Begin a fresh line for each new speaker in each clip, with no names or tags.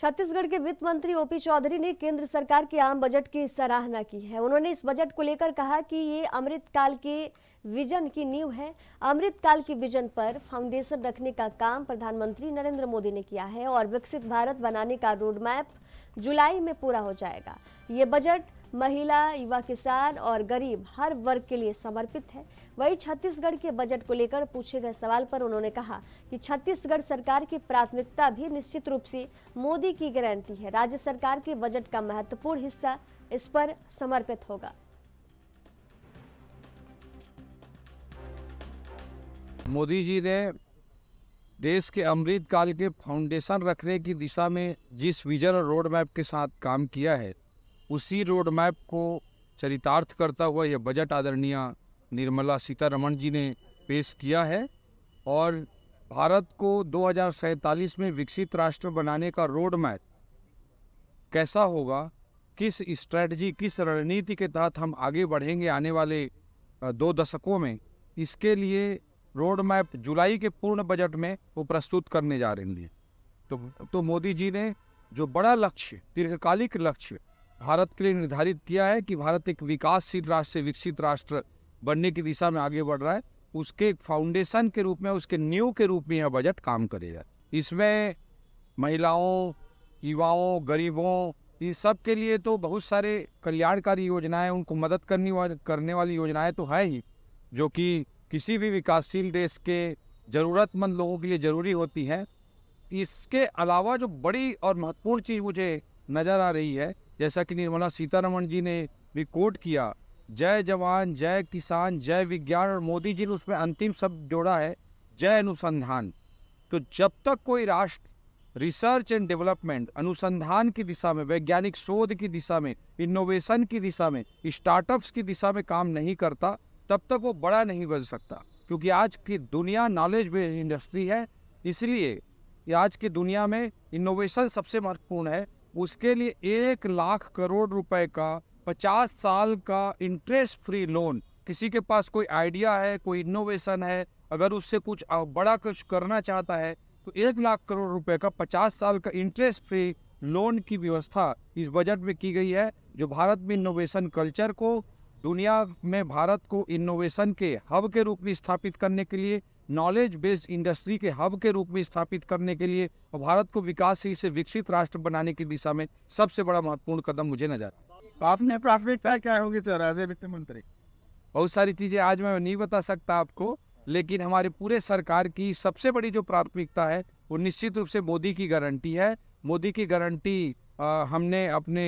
छत्तीसगढ़ के वित्त मंत्री ओपी चौधरी ने केंद्र सरकार के आम बजट की सराहना की है उन्होंने इस बजट को लेकर कहा कि ये अमृतकाल के विजन की नींव है अमृतकाल के विजन पर फाउंडेशन रखने का काम प्रधानमंत्री नरेंद्र मोदी ने किया है और विकसित भारत बनाने का रोड मैप जुलाई में पूरा हो जाएगा ये बजट महिला युवा किसान और गरीब हर वर्ग के लिए समर्पित है वही छत्तीसगढ़ के बजट को लेकर पूछे गए सवाल पर उन्होंने कहा कि छत्तीसगढ़ सरकार की प्राथमिकता भी निश्चित रूप से मोदी की गारंटी है राज्य सरकार के बजट का महत्वपूर्ण हिस्सा इस पर समर्पित होगा
मोदी जी ने देश के अमृत काल के फाउंडेशन रखने की दिशा में जिस विजन और रोड मैप के साथ काम किया है उसी रोड मैप को चरितार्थ करता हुआ यह बजट आदरणीय निर्मला सीतारमण जी ने पेश किया है और भारत को दो में विकसित राष्ट्र बनाने का रोड मैप कैसा होगा किस स्ट्रैटी किस रणनीति के तहत हम आगे बढ़ेंगे आने वाले दो दशकों में इसके लिए रोड मैप जुलाई के पूर्ण बजट में वो प्रस्तुत करने जा रहे हैं तो तो मोदी जी ने जो बड़ा लक्ष्य दीर्घकालिक लक्ष्य भारत के लिए निर्धारित किया है कि भारत एक विकासशील राष्ट्र से विकसित राष्ट्र बनने की दिशा में आगे बढ़ रहा है उसके फाउंडेशन के रूप में उसके न्यू के रूप में यह बजट काम करेगा इसमें महिलाओं युवाओं गरीबों इन सब के लिए तो बहुत सारे कल्याणकारी योजनाएं उनको मदद करनी वा, करने वाली योजनाएं तो है ही जो कि किसी भी विकासशील देश के ज़रूरतमंद लोगों के लिए ज़रूरी होती हैं इसके अलावा जो बड़ी और महत्वपूर्ण चीज़ मुझे नज़र आ रही है जैसा कि निर्मला सीतारमण जी ने भी कोट किया जय जवान जय किसान जय विज्ञान और मोदी जी ने उसमें अंतिम शब्द जोड़ा है जय अनुसंधान तो जब तक कोई राष्ट्र रिसर्च एंड डेवलपमेंट अनुसंधान की दिशा में वैज्ञानिक शोध की दिशा में इनोवेशन की दिशा में स्टार्टअप्स की दिशा में काम नहीं करता तब तक वो बड़ा नहीं बन सकता क्योंकि आज की दुनिया नॉलेज बेस्ड इंडस्ट्री है इसलिए आज की दुनिया में इनोवेशन सबसे महत्वपूर्ण है उसके लिए एक लाख करोड़ रुपए का पचास साल का इंटरेस्ट फ्री लोन किसी के पास कोई आइडिया है कोई इनोवेशन है अगर उससे कुछ बड़ा कुछ करना चाहता है तो एक लाख करोड़ रुपए का पचास साल का इंटरेस्ट फ्री लोन की व्यवस्था इस बजट में की गई है जो भारत में इनोवेशन कल्चर को दुनिया में भारत को इनोवेशन के हब के रूप में स्थापित करने के लिए नॉलेज बेस्ड इंडस्ट्री के हब के रूप में स्थापित करने के लिए और भारत को विकास से विकसित राष्ट्र बनाने की दिशा में सबसे बड़ा महत्वपूर्ण कदम मुझे नजर आपने प्राथमिकता क्या होगी सर एज ए वित्त मंत्री बहुत सारी चीज़ें आज मैं नहीं बता सकता आपको लेकिन हमारे पूरे सरकार की सबसे बड़ी जो प्राथमिकता है वो निश्चित रूप से मोदी की गारंटी है मोदी की गारंटी हमने अपने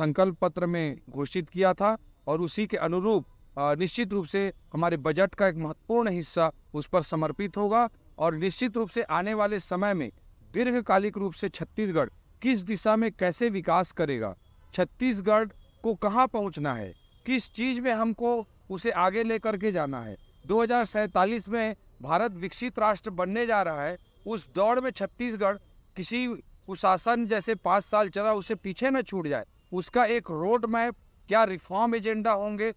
संकल्प पत्र में घोषित किया था और उसी के अनुरूप निश्चित रूप से हमारे बजट का एक महत्वपूर्ण हिस्सा उस पर समर्पित होगा और निश्चित रूप से आने वाले समय में दीर्घकालिक रूप से छत्तीसगढ़ किस दिशा में कैसे विकास करेगा छत्तीसगढ़ को कहाँ पहुँचना है किस चीज़ में हमको उसे आगे ले करके जाना है दो में भारत विकसित राष्ट्र बनने जा रहा है उस दौड़ में छत्तीसगढ़ किसी कुशासन जैसे पाँच साल चला उसे पीछे न छूट जाए उसका एक रोड मैप क्या रिफॉर्म एजेंडा होंगे